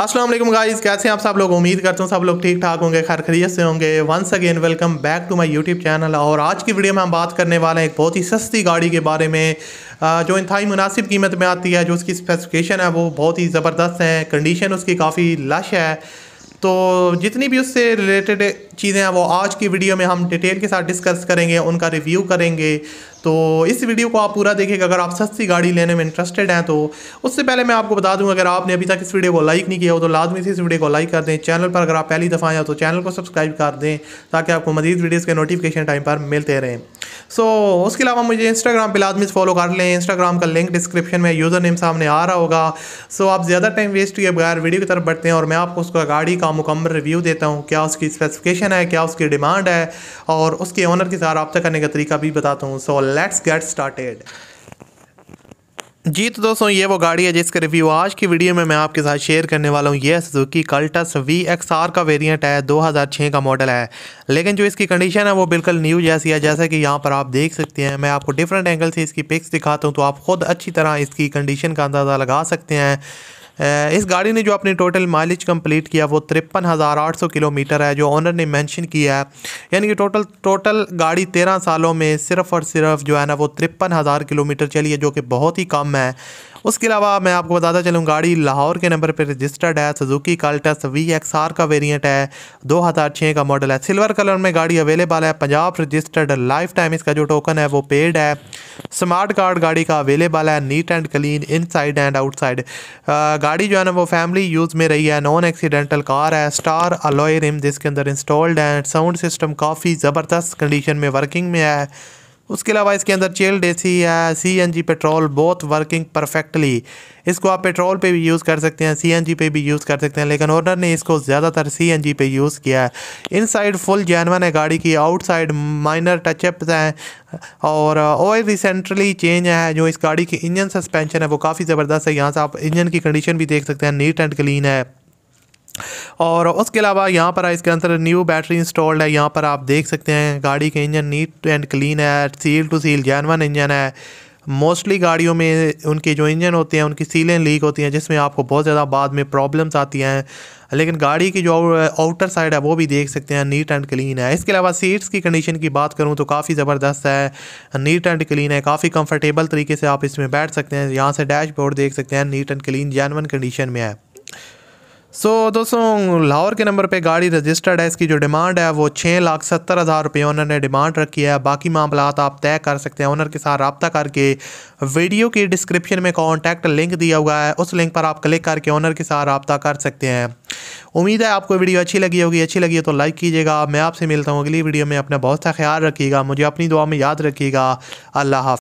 Aslam guys कैसे हैं आप सब लोग उम्मीद करता हूँ सब लोग ठीक ठाक होंगे खैर खरीत से होंगे once again welcome back to my YouTube channel और आज की वीडियो में हम बात करने वाले हैं एक बहुत ही सस्ती गाड़ी के बारे में जो इंतहाई मुनासिब कीमत में आती है जो उसकी स्पेसिफिकेशन है वो बहुत ही ज़बरदस्त है कंडीशन उसकी काफ़ी लश है तो जितनी भी उससे रिलेटेड चीज़ें हैं वो आज की वीडियो में हम डिटेल के साथ डिस्कस करेंगे उनका रिव्यू करेंगे तो इस वीडियो को आप पूरा देखिएगा अगर आप सस्ती गाड़ी लेने में इंटरेस्टेड हैं तो उससे पहले मैं आपको बता दूं अगर आपने अभी तक इस वीडियो को लाइक नहीं किया हो तो लाजमी से इस वीडियो को लाइक कर दें चैनल पर अगर आप पहली दफ़ा आए हो तो चैनल को सब्सक्राइब कर दें ताकि आपको मजीद वीडियोज़ के नोटिफिकेशन टाइम पर मिलते रहें सो so, उसके अलावा मुझे इंस्टाग्राम पे लाजमी फॉलो कर लें इंस्टाग्राम का लिंक डिस्क्रिप्शन में यूज़र नेम सामने आ रहा होगा सो so, आप ज़्यादा टाइम वेस्ट किए बगैर वीडियो की तरफ बढ़ते हैं और मैं आपको उसका गाड़ी का मुकम्मल रिव्यू देता हूँ क्या उसकी स्पेसिफिकेशन है क्या उसकी डिमांड है और उसके ऑनर के साथ रबा करने का तरीका भी बताता हूँ सो लेट्स गेट स्टार्टेड जी तो दोस्तों ये वो गाड़ी है जिसका रिव्यू आज की वीडियो में मैं आपके साथ शेयर करने वाला हूँ ये Suzuki Cultus V X R का वेरिएंट है 2006 का मॉडल है लेकिन जो इसकी कंडीशन है वो बिल्कुल न्यू जैसी है जैसा कि यहाँ पर आप देख सकते हैं मैं आपको डिफरेंट एंगल से इसकी पिक्स दिखाता हूँ तो आप खुद अच्छी तरह इसकी कंडीशन का अंदाज़ा लगा सकते हैं इस गाड़ी ने जो अपनी टोटल माइलेज कंप्लीट किया वो तिरपन हज़ार आठ सौ किलोमीटर है जो ऑनर ने मेंशन किया है यानी कि टोटल टोटल गाड़ी तेरह सालों में सिर्फ और सिर्फ जो है ना वो तिरपन हज़ार किलोमीटर चली है जो कि बहुत ही कम है उसके अलावा मैं आपको बताता चलूँ गाड़ी लाहौर के नंबर पर रजिस्टर्ड है Suzuki Cultus V X R का वेरियंट है दो हज़ार छः का मॉडल है सिल्वर कलर में गाड़ी अवेलेबल है पंजाब रजिस्टर्ड लाइफ टाइम इसका जो टोकन है वो पेड है स्मार्ट कार्ड गाड़ी का अवेलेबल है neat and clean inside and outside गाड़ी जो है ना वो फैमिली यूज़ में रही है नॉन एक्सीडेंटल कार है स्टार अलॉय रिम जिसके अंदर इंस्टॉल्ड है साउंड सिस्टम काफ़ी ज़बरदस्त कंडीशन में वर्किंग में है उसके अलावा इसके अंदर चेल सी है सी एन जी पेट्रोल बहुत वर्किंग परफेक्टली इसको आप पेट्रोल पे भी यूज़ कर सकते हैं सी एन जी पे भी यूज़ कर सकते हैं लेकिन ऑर्डर ने इसको ज़्यादातर सी एन जी पे यूज़ किया है इन साइड फुल जैनवन है गाड़ी की आउटसाइड माइनर टचअप्स हैं और ऑयल रिसेंटली चेंज है जो इस गाड़ी की इंजन सस्पेंशन है वो काफ़ी ज़बरदस्त है यहाँ से आप इंजन की कंडीशन भी देख सकते हैं नीट एंड क्लीन है और उसके अलावा यहाँ पर इसके अंदर न्यू बैटरी इंस्टॉल्ड है यहाँ पर आप देख सकते हैं गाड़ी के इंजन नीट एंड क्लीन है seal to seal genuine engine है मोस्टली गाड़ियों में उनके जो इंजन होते हैं उनकी सीलें लीक होती हैं जिसमें आपको बहुत ज़्यादा बाद में प्रॉब्लम्स आती हैं लेकिन गाड़ी की जो आउटर साइड है वो भी देख सकते हैं नीट एंड क्लीन है इसके अलावा सीट्स की कंडीशन की बात करूँ तो काफ़ी ज़बरदस्त है नीट एंड क्लीन है काफ़ी कंफर्टेबल तरीके से आप इसमें बैठ सकते हैं यहाँ से डैशबोर्ड देख सकते हैं neat and clean genuine condition में है सो so, दोस्तों लाहौर के नंबर पे गाड़ी रजिस्टर्ड है इसकी जो डिमांड है वो छः लाख सत्तर हज़ार रुपये ऑनर ने डिमांड रखी है बाकी मामला आप तय कर सकते हैं ऑनर के साथ रबता करके वीडियो की डिस्क्रिप्शन में कॉन्टैक्ट लिंक दिया हुआ है उस लिंक पर आप क्लिक करके ऑनर के साथ रबता कर सकते हैं उम्मीद है आपको वीडियो अच्छी लगी होगी अच्छी लगी हो तो लाइक कीजिएगा मैं आपसे मिलता हूँ अगली वीडियो में अपना बहुत सा ख्याल रखिएगा मुझे अपनी दुआ में याद रखिएगा अल्लाह हाफ